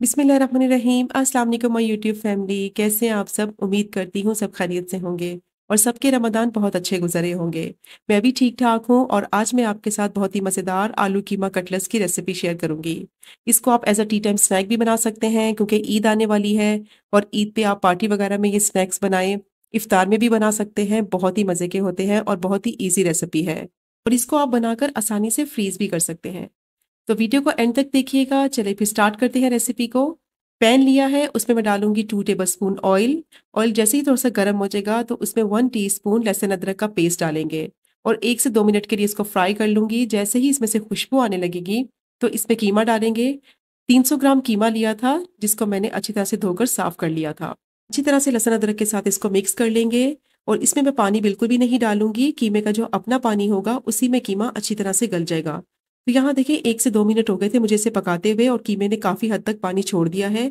बिसमिल्ल रहीम अस्सलाम वालेकुम my YouTube family कैसे हैं आप सब उम्मीद करती हूँ सब खैरियत से होंगे और सबके रमदान बहुत अच्छे गुजरे होंगे मैं भी ठीक ठाक हूँ और आज मैं आपके साथ बहुत ही मज़ेदार आलू कीमा कटलस की रेसिपी शेयर करूँगी इसको आप as a tea time snack भी बना सकते हैं क्योंकि ईद आने वाली है और ईद पे आप पार्टी वगैरह में ये स्नैक्स बनाएं इफ्तार में भी बना सकते हैं बहुत ही मज़े के होते हैं और बहुत ही ईजी रेसिपी है और इसको आप बनाकर आसानी से फ्रीज भी कर सकते हैं तो वीडियो को एंड तक देखिएगा चलिए फिर स्टार्ट करते हैं रेसिपी को पैन लिया है उसमें मैं डालूंगी two tablespoon oil oil जैसे ही थोड़ा सा गर्म हो जाएगा तो उसमें वन टीस्पून लहसुन अदरक का पेस्ट डालेंगे और एक से दो मिनट के लिए इसको फ्राई कर लूँगी जैसे ही इसमें से खुशबू आने लगेगी तो इसमें कीमा डालेंगे 300 ग्राम कीमा लिया था जिसको मैंने अच्छी तरह से धोकर साफ कर लिया था अच्छी तरह से लहसुन अदरक के साथ इसको मिक्स कर लेंगे और इसमें मैं पानी बिल्कुल भी नहीं डालूंगी कीमे का जो अपना पानी होगा उसी में कीमा अच्छी तरह से गल जाएगा तो यहाँ देखिए एक से दो मिनट हो गए थे मुझे इसे पकाते हुए और कीमे ने काफ़ी हद तक पानी छोड़ दिया है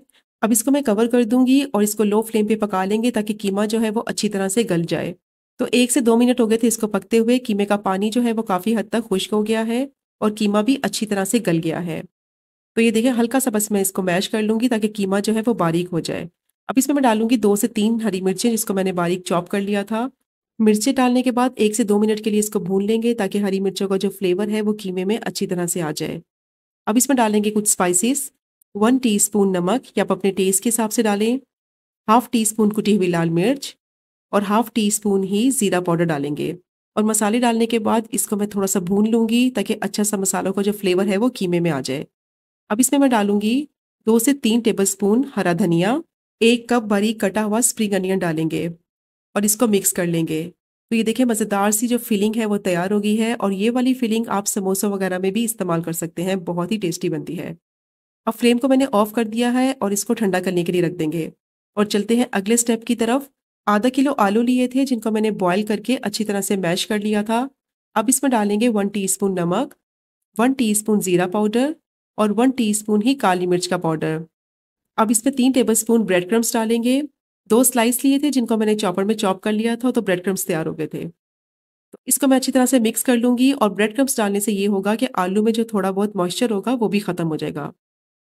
अब इसको मैं कवर कर दूंगी और इसको लो फ्लेम पे पका लेंगे ताकि कीमा जो है वो अच्छी तरह से गल जाए तो एक से दो मिनट हो गए थे इसको पकते हुए कीमे का पानी जो है वो काफ़ी हद तक खुश्क हो गया है और कीमा भी अच्छी तरह से गल गया है तो ये देखिए हल्का सा बस मैं इसको मैश कर लूँगी ताकि कीमा जो है वो बारीक हो जाए अब इसमें मैं डालूंगी दो से तीन हरी मिर्चें जिसको मैंने बारीक चॉप कर लिया था मिर्ची डालने के बाद एक से दो मिनट के लिए इसको भून लेंगे ताकि हरी मिर्चों का जो फ्लेवर है वो कीमे में अच्छी तरह से आ जाए अब इसमें डालेंगे कुछ स्पाइसेस वन टीस्पून नमक या आप अपने टेस्ट के हिसाब से डालें हाफ टी स्पून कुटी हुई लाल मिर्च और हाफ टी स्पून ही ज़ीरा पाउडर डालेंगे और मसाले डालने के बाद इसको मैं थोड़ा सा भून लूँगी ताकि अच्छा सा मसालों का जो फ्लेवर है वो कीमे में आ जाए अब इसमें मैं डालूँगी दो से तीन टेबल स्पून हरा धनिया एक कप बारीक कटा हुआ स्प्रिंग अनियन डालेंगे और इसको मिक्स कर लेंगे तो ये देखिए मज़ेदार सी जो फीलिंग है वो तैयार हो गई है और ये वाली फीलिंग आप समोसा वगैरह में भी इस्तेमाल कर सकते हैं बहुत ही टेस्टी बनती है अब फ्लेम को मैंने ऑफ कर दिया है और इसको ठंडा करने के लिए रख देंगे और चलते हैं अगले स्टेप की तरफ आधा किलो आलू लिए थे जिनको मैंने बॉयल करके अच्छी तरह से मैश कर लिया था अब इसमें डालेंगे वन टीस्पून नमक वन टीस्पून ज़ीरा पाउडर और वन टीस्पून ही काली मिर्च का पाउडर अब इसमें तीन टेबलस्पून ब्रेड क्रम्स डालेंगे दो स्लाइस लिए थे जिनको मैंने चॉपर में चॉप कर लिया था तो ब्रेड क्रम्स तैयार हो गए थे तो इसको मैं अच्छी तरह से मिक्स कर लूँगी और ब्रेड क्रम्स डालने से ये होगा कि आलू में जो थोड़ा बहुत मॉइस्चर होगा वो भी ख़त्म हो जाएगा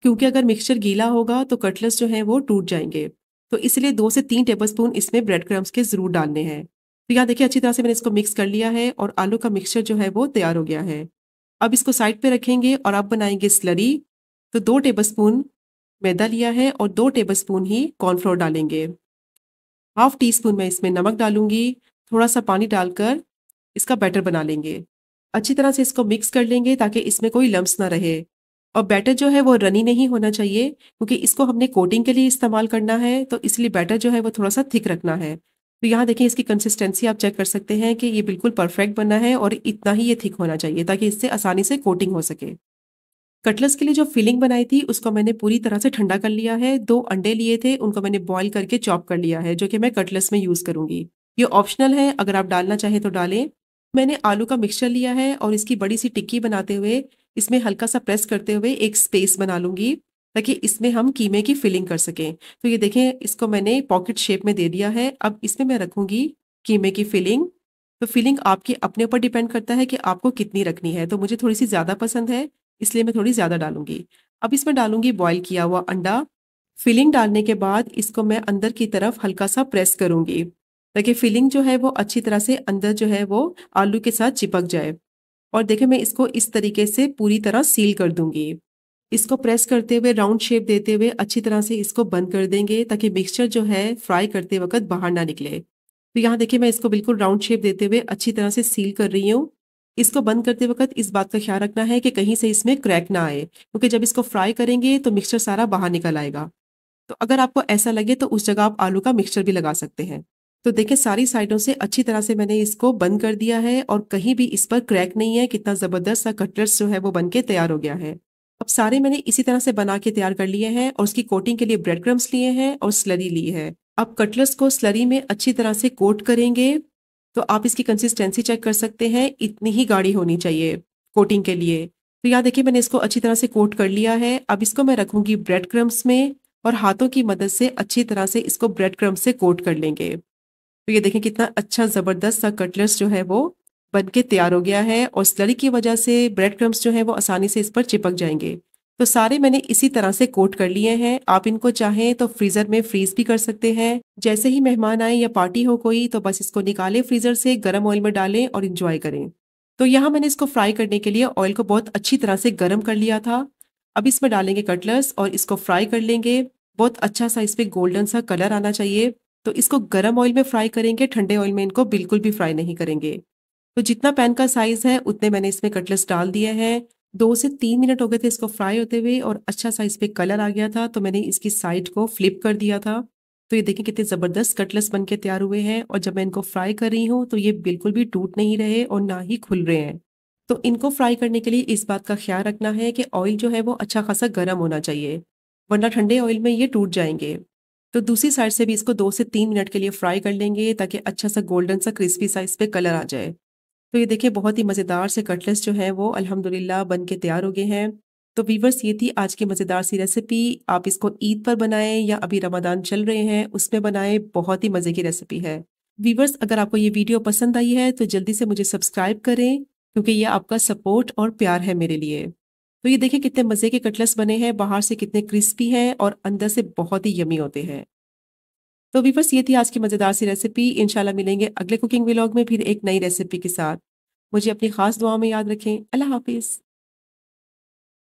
क्योंकि अगर मिक्सचर गीला होगा तो कटलस जो हैं वो टूट जाएंगे तो इसलिए दो से तीन टेबलस्पून इसमें ब्रेड क्रम्स के ज़रूर डालने हैं तो यहाँ देखिए अच्छी तरह से मैंने इसको मिक्स कर लिया है और आलू का मिक्सचर जो है वो तैयार हो गया है अब इसको साइड पर रखेंगे और अब बनाएंगे स्लरी तो दो स्पून मैदा लिया है और दो टेबलस्पून ही कॉर्नफ्लोर डालेंगे हाफ टी स्पून मैं इसमें नमक डालूंगी थोड़ा सा पानी डालकर इसका बैटर बना लेंगे अच्छी तरह से इसको मिक्स कर लेंगे ताकि इसमें कोई लम्स ना रहे और बैटर जो है वो रनी नहीं होना चाहिए क्योंकि इसको हमने कोटिंग के लिए इस्तेमाल करना है तो इसलिए बैटर जो है वो थोड़ा सा थिक रखना है तो यहाँ देखें इसकी कंसिस्टेंसी आप चेक कर सकते हैं कि ये बिल्कुल परफेक्ट बना है और इतना ही ये थिक होना चाहिए ताकि इससे आसानी से कोटिंग हो सके कटलस के लिए जो फिलिंग बनाई थी उसको मैंने पूरी तरह से ठंडा कर लिया है दो अंडे लिए थे उनको मैंने बॉईल करके चॉप कर लिया है जो कि मैं कटलस में यूज़ करूँगी ये ऑप्शनल है अगर आप डालना चाहें तो डालें मैंने आलू का मिक्सचर लिया है और इसकी बड़ी सी टिक्की बनाते हुए इसमें हल्का सा प्रेस करते हुए एक स्पेस बना लूँगी ताकि इसमें हम कीमे की फिलिंग कर सकें तो ये देखें इसको मैंने पॉकेट शेप में दे दिया है अब इसमें मैं रखूँगी कीमे की फिलिंग तो फिलिंग आपके अपने ऊपर डिपेंड करता है कि आपको कितनी रखनी है तो मुझे थोड़ी सी ज़्यादा पसंद है इसलिए मैं थोड़ी ज़्यादा डालूंगी अब इसमें डालूंगी बॉयल किया हुआ अंडा फिलिंग डालने के बाद इसको मैं अंदर की तरफ हल्का सा प्रेस करूंगी ताकि फिलिंग जो है वो अच्छी तरह से अंदर जो है वो आलू के साथ चिपक जाए और देखें मैं इसको इस तरीके से पूरी तरह सील कर दूंगी इसको प्रेस करते हुए राउंड शेप देते हुए अच्छी तरह से इसको बंद कर देंगे ताकि मिक्सचर जो है फ्राई करते वक्त बाहर ना निकले तो यहाँ देखिए मैं इसको बिल्कुल राउंड शेप देते हुए अच्छी तरह से सील कर रही हूँ इसको बंद करते वक्त इस बात का ख्याल रखना है कि कहीं से इसमें क्रैक ना आए क्योंकि जब इसको फ्राई करेंगे तो मिक्सचर सारा बाहर निकल आएगा तो अगर आपको ऐसा लगे तो उस जगह आप आलू का मिक्सचर भी लगा सकते हैं तो देखिए सारी साइडों से अच्छी तरह से मैंने इसको बंद कर दिया है और कहीं भी इस पर क्रैक नहीं है कितना ज़बरदस्त सा कटलेट्स जो है वो बन के तैयार हो गया है अब सारे मैंने इसी तरह से बना के तैयार कर लिए हैं और उसकी कोटिंग के लिए ब्रेड क्रम्स लिए हैं और स्लरी ली है अब कटलेट्स को स्लरी में अच्छी तरह से कोट करेंगे तो आप इसकी कंसिस्टेंसी चेक कर सकते हैं इतनी ही गाढ़ी होनी चाहिए कोटिंग के लिए तो यहाँ देखिए मैंने इसको अच्छी तरह से कोट कर लिया है अब इसको मैं रखूँगी ब्रेड क्रम्स में और हाथों की मदद से अच्छी तरह से इसको ब्रेड क्रम्स से कोट कर लेंगे तो ये देखें कितना अच्छा ज़बरदस्त सा कटलर्स जो है वो बन के तैयार हो गया है और स्लरी की वजह से ब्रेड क्रम्स जो है वो आसानी से इस पर चिपक जाएंगे तो सारे मैंने इसी तरह से कोट कर लिए हैं आप इनको चाहें तो फ्रीजर में फ्रीज भी कर सकते हैं जैसे ही मेहमान आए या पार्टी हो कोई तो बस इसको निकालें फ्रीजर से गर्म ऑयल में डालें और इन्जॉय करें तो यहाँ मैंने इसको फ्राई करने के लिए ऑयल को बहुत अच्छी तरह से गर्म कर लिया था अब इसमें डालेंगे कटलर्स और इसको फ्राई कर लेंगे बहुत अच्छा सा इस पर गोल्डन सा कलर आना चाहिए तो इसको गर्म ऑयल में फ्राई करेंगे ठंडे ऑयल में इनको बिल्कुल भी फ्राई नहीं करेंगे तो जितना पैन का साइज है उतने मैंने इसमें कटलेस डाल दिए हैं दो से तीन मिनट हो गए थे इसको फ्राई होते हुए और अच्छा सा इस पर कलर आ गया था तो मैंने इसकी साइड को फ्लिप कर दिया था तो ये देखिए कितने ज़बरदस्त कटलेस बन के तैयार हुए हैं और जब मैं इनको फ्राई कर रही हूँ तो ये बिल्कुल भी टूट नहीं रहे और ना ही खुल रहे हैं तो इनको फ्राई करने के लिए इस बात का ख्याल रखना है कि ऑयल जो है वो अच्छा खासा गर्म होना चाहिए वरना ठंडे ऑयल में ये टूट जाएंगे तो दूसरी साइड से भी इसको दो से तीन मिनट के लिए फ्राई कर लेंगे ताकि अच्छा सा गोल्डन सा क्रिस्पी साइज पे कलर आ जाए तो ये देखिए बहुत ही मज़ेदार से कटलेट्स जो हैं वो अल्हम्दुलिल्लाह बन के तैयार हो गए हैं तो वीवर्स ये थी आज की मज़ेदार सी रेसिपी आप इसको ईद पर बनाएं या अभी रमादान चल रहे हैं उसमें बनाएं बहुत ही मज़े की रेसिपी है वीवर्स अगर आपको ये वीडियो पसंद आई है तो जल्दी से मुझे सब्सक्राइब करें क्योंकि ये आपका सपोर्ट और प्यार है मेरे लिए तो ये देखिए कितने मज़े के कटलेट्स बने हैं बाहर से कितने क्रिस्पी हैं और अंदर से बहुत ही यमी होते हैं तो वीवर्स ये थी आज की मज़ेदार सी रेसिपी इंशाल्लाह मिलेंगे अगले कुकिंग व्लॉग में फिर एक नई रेसिपी के साथ मुझे अपनी खास दुआ में याद रखें अल्लाह हाफिज़